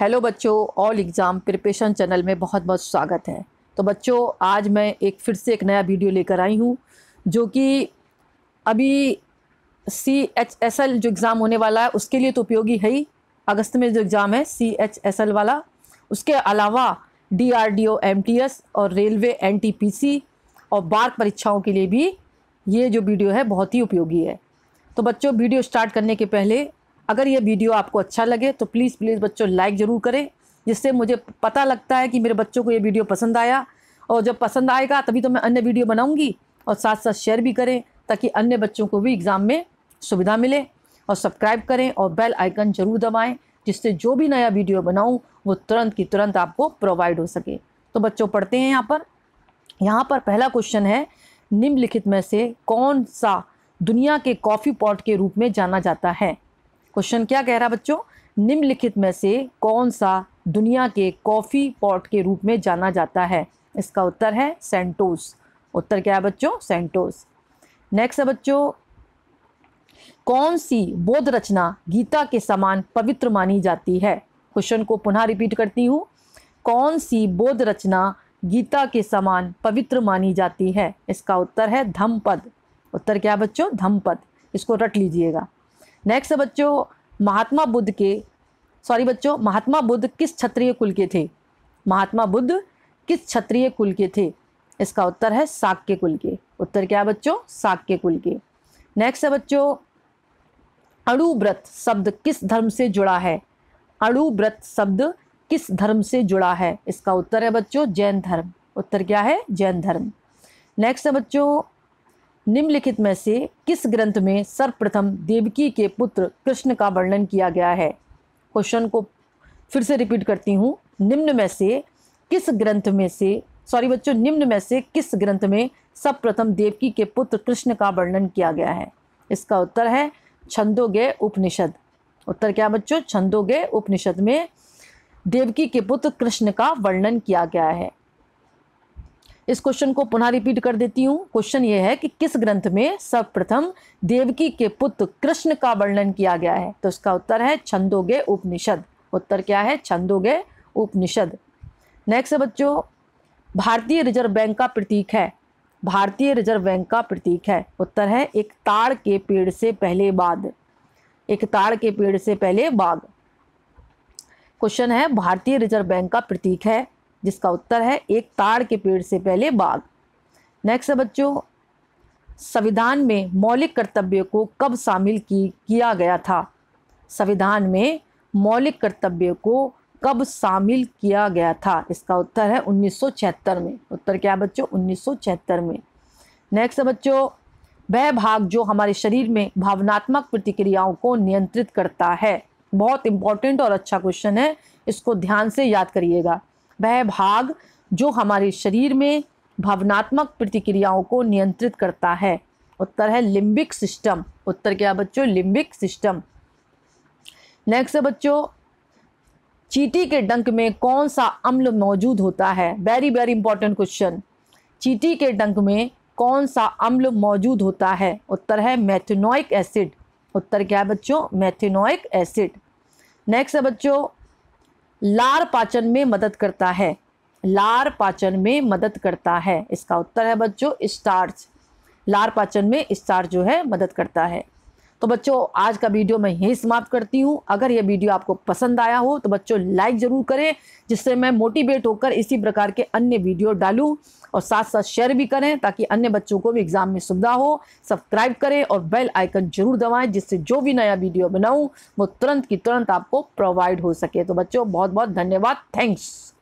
hello बच्चों all exam preparation channel में बहुत बहुत स्वागत है तो बच्चों आज मैं एक फिर से एक नया वीडियो लेकर आई हूँ जो कि अभी सी एच एस एल जो एग्ज़ाम होने वाला है उसके लिए तो उपयोगी है ही अगस्त में जो एग्ज़ाम है सी एच एस एल वाला उसके अलावा D R D O M T S और railway N T P C और बार परीक्षाओं के लिए भी ये जो वीडियो है बहुत ही उपयोगी है तो बच्चों वीडियो स्टार्ट करने के पहले अगर ये वीडियो आपको अच्छा लगे तो प्लीज़ प्लीज़ बच्चों लाइक ज़रूर करें जिससे मुझे पता लगता है कि मेरे बच्चों को ये वीडियो पसंद आया और जब पसंद आएगा तभी तो मैं अन्य वीडियो बनाऊँगी और साथ साथ शेयर भी करें ताकि अन्य बच्चों को भी एग्ज़ाम में सुविधा मिले और सब्सक्राइब करें और बेल आइकन ज़रूर दबाएँ जिससे जो भी नया वीडियो बनाऊँ वो तुरंत की तुरंत आपको प्रोवाइड हो सके तो बच्चों पढ़ते हैं यहाँ पर यहाँ पर पहला क्वेश्चन है निम्नलिखित में से कौन सा दुनिया के कॉफ़ी पॉट के रूप में जाना जाता है क्वेश्चन क्या कह रहा है बच्चों निम्नलिखित में से कौन सा दुनिया के कॉफ़ी पॉट के रूप में जाना जाता है इसका उत्तर है सेंटोस उत्तर क्या है बच्चों सेंटोस नेक्स्ट है बच्चों कौन सी बोध रचना गीता के समान पवित्र मानी जाती है क्वेश्चन को पुनः रिपीट करती हूँ कौन सी बोध रचना गीता के समान पवित्र मानी जाती है इसका उत्तर है धम्पद उत्तर क्या बच्चों धम्पद इसको रट लीजिएगा नेक्स्ट है बच्चों महात्मा बुद्ध के सॉरी बच्चों महात्मा बुद्ध किस क्षत्रिय कुल के थे महात्मा बुद्ध किस क्षत्रिय कुल के थे इसका उत्तर है साक्य कुल के उत्तर क्या है बच्चों साक्य कुल के नेक्स्ट है बच्चों अणुव्रत शब्द किस धर्म से जुड़ा है अणुव्रत शब्द किस धर्म से जुड़ा है इसका उत्तर है बच्चों जैन धर्म उत्तर क्या है जैन धर्म नेक्स्ट है बच्चों निम्नलिखित में से किस ग्रंथ में सर्वप्रथम देवकी के पुत्र कृष्ण का वर्णन किया गया है क्वेश्चन को फिर से रिपीट करती हूँ निम्न में से किस ग्रंथ में से सॉरी बच्चों निम्न में से किस ग्रंथ में सर्वप्रथम देवकी के पुत्र कृष्ण का वर्णन किया गया है इसका उत्तर है छंदोगे उपनिषद उत्तर क्या बच्चों छंदोगे उपनिषद में देवकी के पुत्र कृष्ण का वर्णन किया गया है इस क्वेश्चन को पुनः रिपीट कर देती हूँ क्वेश्चन ये है कि किस ग्रंथ में सर्वप्रथम देवकी के पुत्र कृष्ण का वर्णन किया गया है तो उसका उत्तर है छंदोगे उपनिषद उत्तर क्या है छंदोगे उपनिषद नेक्स्ट बच्चों भारतीय रिजर्व बैंक का प्रतीक है भारतीय रिजर्व बैंक का प्रतीक है उत्तर है एक ताड़ के पेड़ से पहले बाद एक ताड़ के पेड़ से पहले बाघ क्वेश्चन है भारतीय रिजर्व बैंक का प्रतीक है जिसका उत्तर है एक ताड़ के पेड़ से पहले बाघ नेक्स्ट है बच्चों संविधान में मौलिक कर्तव्य को कब शामिल की किया गया था संविधान में मौलिक कर्तव्य को कब शामिल किया गया था इसका उत्तर है उन्नीस में उत्तर क्या है बच्चों उन्नीस में नेक्स्ट बच्चों वह भाग जो हमारे शरीर में भावनात्मक प्रतिक्रियाओं को नियंत्रित करता है बहुत इंपॉर्टेंट और अच्छा क्वेश्चन है इसको ध्यान से याद करिएगा वह भाग जो हमारे शरीर में भावनात्मक प्रतिक्रियाओं को नियंत्रित करता है उत्तर है लिम्बिक सिस्टम उत्तर क्या बच्चों लिम्बिक सिस्टम नेक्स्ट है बच्चों चीटी के डंक में कौन सा अम्ल मौजूद होता है वेरी वेरी इंपॉर्टेंट क्वेश्चन चीटी के डंक में कौन सा अम्ल मौजूद होता है उत्तर है मैथेनोइक एसिड उत्तर क्या है बच्चों मैथेनोइक एसिड नेक्स्ट है बच्चों लार पाचन में मदद करता है लार पाचन में मदद करता है इसका उत्तर है बच्चों स्टार्च लार पाचन में स्टार्च जो है मदद करता है तो बच्चों आज का वीडियो मैं यहीं समाप्त करती हूँ अगर ये वीडियो आपको पसंद आया हो तो बच्चों लाइक ज़रूर करें जिससे मैं मोटिवेट होकर इसी प्रकार के अन्य वीडियो डालूँ और साथ साथ शेयर भी करें ताकि अन्य बच्चों को भी एग्ज़ाम में सुविधा हो सब्सक्राइब करें और बेल आइकन जरूर दबाएं जिससे जो भी नया वीडियो बनाऊँ वो तुरंत की तुरंत आपको प्रोवाइड हो सके तो बच्चों बहुत बहुत धन्यवाद थैंक्स